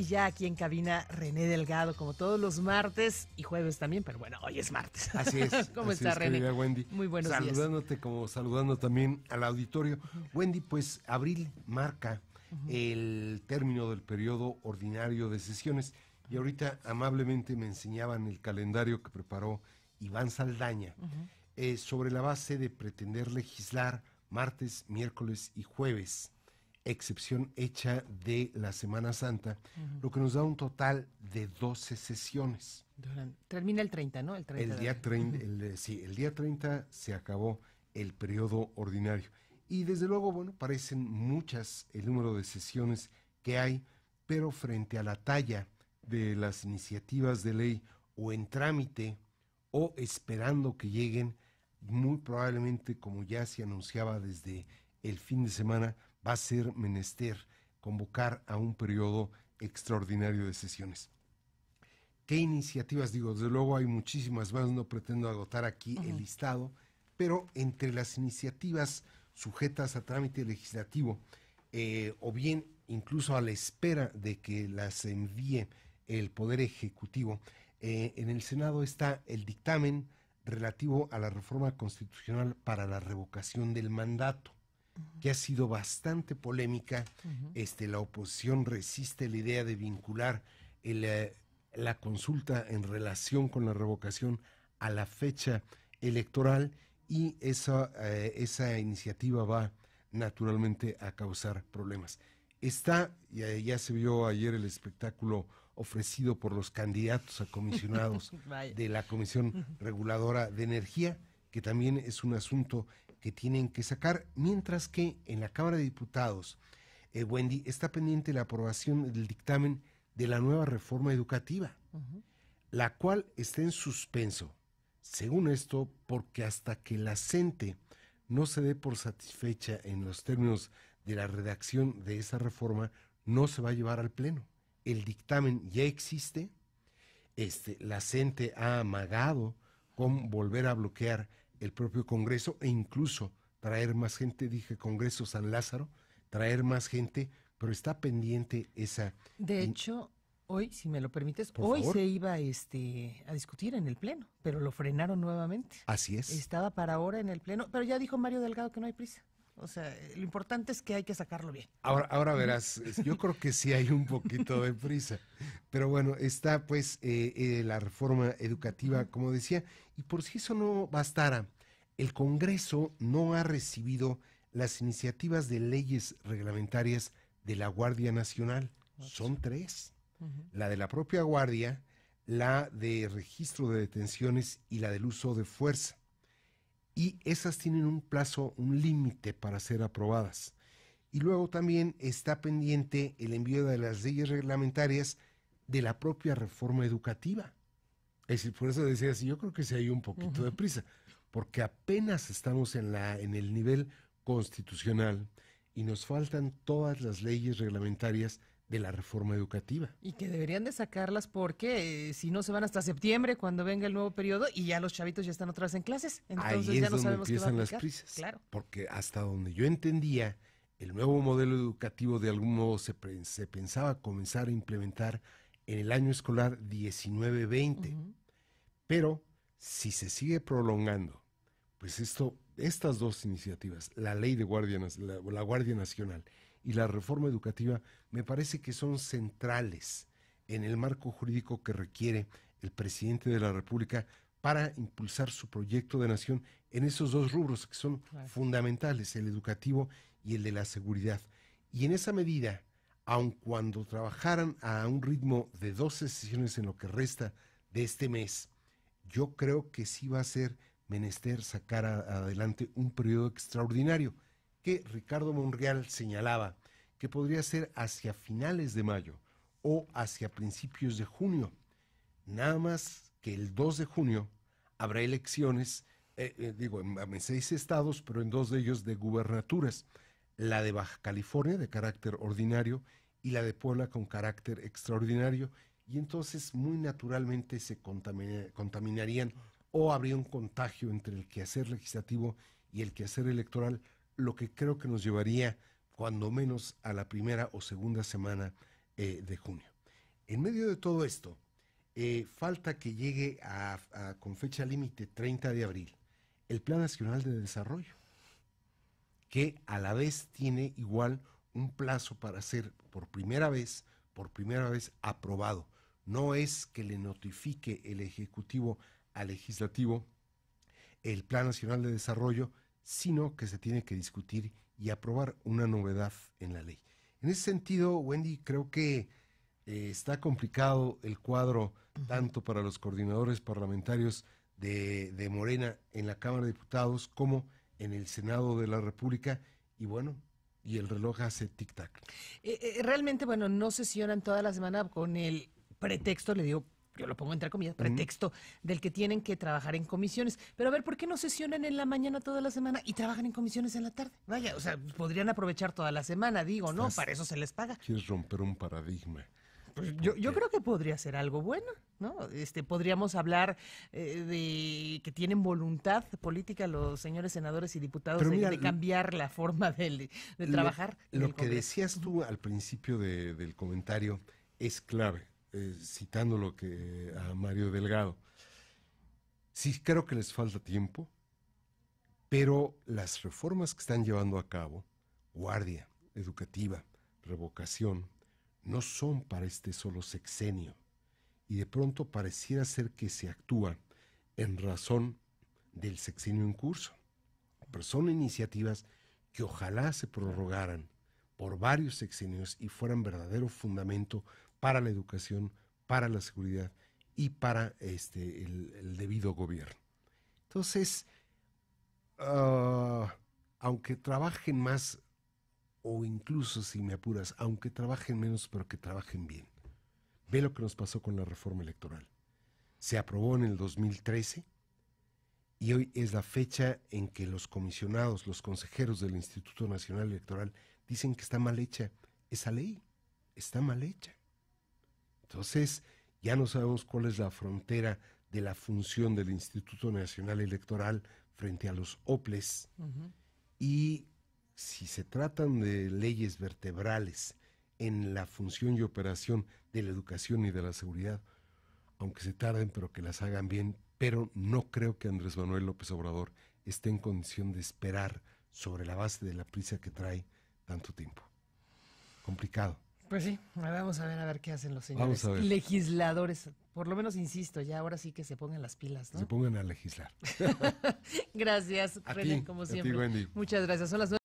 y ya aquí en cabina René Delgado, como todos los martes y jueves también, pero bueno, hoy es martes. Así es. ¿Cómo está René? Wendy. Muy buenos Saludándote como saludando también al auditorio. Wendy, pues abril marca el término del periodo ordinario de sesiones y ahorita amablemente me enseñaban el calendario que preparó Iván Saldaña eh, sobre la base de pretender legislar martes, miércoles y jueves excepción hecha de la Semana Santa, lo que nos da un total de 12 sesiones. termina el 30, ¿no? El, día 30, sí, el día 30 se acabó el periodo ordinario. Y desde luego, bueno, parecen muchas el número de sesiones que hay, pero frente a la talla de las iniciativas de ley o en trámite o esperando que lleguen, muy probablemente, como ya se anunciaba desde el fin de semana, va a ser menester convocar a un periodo extraordinario de sesiones. ¿Qué iniciativas? Digo, desde luego hay muchísimas más, no pretendo agotar aquí el listado, pero entre las iniciativas sujetas a trámite legislativo eh, o bien incluso a la espera de que las envíe el Poder Ejecutivo, eh, en el Senado está el dictamen relativo a la reforma constitucional para la revocación del mandato que ha sido bastante polémica. este, la oposición resiste la idea de vincular eh, la consulta en relación con la revocación a la fecha electoral y esa, eh, iniciativa va naturalmente a causar problemas. Está, ya, se vio ayer el espectáculo ofrecido por los candidatos a comisionados de la Comisión Reguladora de Energía, que también es un asunto que tienen que sacar, mientras que en la Cámara de Diputados, eh, Wendy, está pendiente la aprobación del dictamen de la nueva reforma educativa, la cual está en suspenso, según esto, porque hasta que la CENTE no se dé por satisfecha en los términos de la redacción de esa reforma, no se va a llevar al Pleno. El dictamen ya existe, este, la CENTE ha amagado con volver a bloquear el propio Congreso e incluso traer más gente, dije Congreso San Lázaro, traer más gente, pero está pendiente esa... De hecho, hoy, si me lo permites, hoy se iba este, a discutir en el Pleno, pero lo frenaron nuevamente. Así es. Estaba para ahora en el Pleno, pero ya dijo Mario Delgado que no hay prisa. O sea, lo importante es que hay que sacarlo bien. Ahora, ahora verás, yo creo que sí hay un poquito de prisa. Pero bueno, está pues eh, eh la reforma educativa, como decía, y por si eso no bastara, el Congreso no ha recibido las iniciativas de leyes reglamentarias de la Guardia Nacional. Son tres. La de la propia Guardia, la de registro de detenciones y la del uso de fuerza. Y esas tienen un plazo, un límite para ser aprobadas. Y luego también está pendiente el envío de las leyes reglamentarias de la propia reforma educativa. Es decir, por eso decía, así, yo creo que sí hay un poquito de prisa, porque apenas estamos en, la, en el nivel constitucional y nos faltan todas las leyes reglamentarias de la reforma educativa. Y que deberían de sacarlas porque eh, si no se van hasta septiembre cuando venga el nuevo periodo y ya los chavitos ya están otra vez en clases. Entonces Ahí es donde empiezan las prisas. Claro. Porque hasta donde yo entendía, el nuevo modelo educativo de algún modo se, se pensaba comenzar a implementar en el año escolar 19-20. Pero si se sigue prolongando, pues esto, estas dos iniciativas, la ley de Guardia, la, Guardia Nacional y la reforma educativa, me parece que son centrales en el marco jurídico que requiere el presidente de la República para impulsar su proyecto de nación en esos dos rubros que son fundamentales, el educativo y el de la seguridad. Y en esa medida, aun cuando trabajaran a un ritmo de 12 sesiones en lo que resta de este mes, yo creo que sí va a ser menester sacar adelante un periodo extraordinario que Ricardo Monreal señalaba que podría ser hacia finales de mayo o hacia principios de junio. Nada más que el 2 de junio habrá elecciones, eh, eh, digo, en, en seis estados, pero en dos de ellos de gubernaturas la de Baja California de carácter ordinario y la de Puebla con carácter extraordinario, y entonces muy naturalmente se contaminarían o habría un contagio entre el quehacer legislativo y el quehacer electoral, lo que creo que nos llevaría cuando menos a la primera o segunda semana eh, de junio. En medio de todo esto, eh, falta que llegue a, a, con fecha límite 30 de abril el Plan Nacional de Desarrollo que a la vez tiene igual un plazo para ser por primera vez, por primera vez aprobado. No es que le notifique el Ejecutivo al Legislativo el Plan Nacional de Desarrollo, sino que se tiene que discutir y aprobar una novedad en la ley. En ese sentido, Wendy, creo que eh, está complicado el cuadro tanto para los coordinadores parlamentarios de, de Morena en la Cámara de Diputados como en el Senado de la República y bueno, y el reloj hace tic-tac. Eh, eh, realmente, bueno, no sesionan toda la semana con el pretexto, le digo, yo lo pongo entre comillas, pretexto del que tienen que trabajar en comisiones. Pero a ver, ¿por qué no sesionan en la mañana toda la semana y trabajan en comisiones en la tarde? Vaya, o sea, podrían aprovechar toda la semana, digo, ¿no? Para eso se les paga. Es romper un paradigma. Pues, yo, creo que podría ser algo bueno, ¿no? Este, podríamos hablar eh, de que tienen voluntad política los señores senadores y diputados de, cambiar la forma de, trabajar. Lo, que decías tú al principio del comentario es clave, eh, citando lo que a Mario Delgado. Sí, creo que les falta tiempo, pero las reformas que están llevando a cabo, guardia, educativa, revocación, no son para este solo sexenio y de pronto pareciera ser que se actúa en razón del sexenio en curso. Pero son iniciativas que ojalá se prorrogaran por varios sexenios y fueran verdadero fundamento para la educación, para la seguridad y para este, el, debido gobierno. Entonces, ah, aunque trabajen más o incluso si me apuras, aunque trabajen menos, pero que trabajen bien. Ve lo que nos pasó con la reforma electoral. Se aprobó en el 2013 y hoy es la fecha en que los comisionados, los consejeros del Instituto Nacional Electoral dicen que está mal hecha esa ley. Está mal hecha. Entonces, ya no sabemos cuál es la frontera de la función del Instituto Nacional Electoral frente a los OPLES. Y si se tratan de leyes vertebrales en la función y operación de la educación y de la seguridad, aunque se tarden, pero que las hagan bien, pero no creo que Andrés Manuel López Obrador esté en condición de esperar sobre la base de la prisa que trae tanto tiempo. Complicado. Pues sí, vamos a ver a ver qué hacen los señores legisladores. Por lo menos insisto, ya ahora sí que se pongan las pilas, Se pongan a legislar. gracias, Felipe, como siempre. Muchas gracias. las